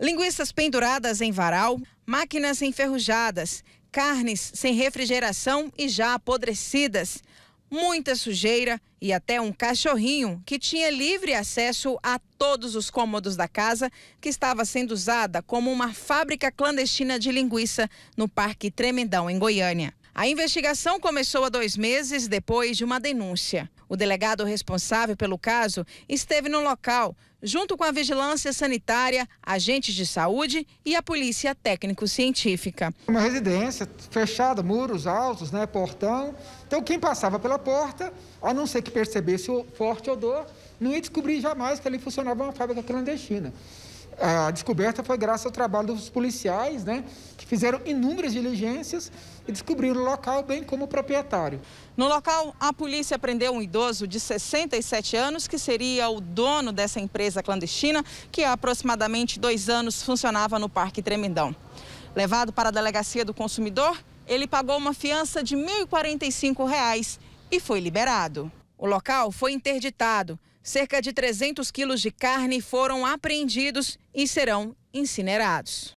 Linguiças penduradas em varal, máquinas enferrujadas, carnes sem refrigeração e já apodrecidas, muita sujeira e até um cachorrinho que tinha livre acesso a todos os cômodos da casa, que estava sendo usada como uma fábrica clandestina de linguiça no Parque Tremendão, em Goiânia. A investigação começou há dois meses depois de uma denúncia. O delegado responsável pelo caso esteve no local, junto com a vigilância sanitária, agentes de saúde e a polícia técnico-científica. Uma residência fechada, muros altos, né, portão. Então quem passava pela porta, a não ser que percebesse o forte odor, não ia descobrir jamais que ali funcionava uma fábrica clandestina. A descoberta foi graças ao trabalho dos policiais, né, que fizeram inúmeras diligências e descobriram o local, bem como o proprietário. No local, a polícia prendeu um idoso de 67 anos, que seria o dono dessa empresa clandestina, que há aproximadamente dois anos funcionava no Parque Tremendão. Levado para a delegacia do consumidor, ele pagou uma fiança de R$ 1.045 reais e foi liberado. O local foi interditado. Cerca de 300 quilos de carne foram apreendidos e serão incinerados.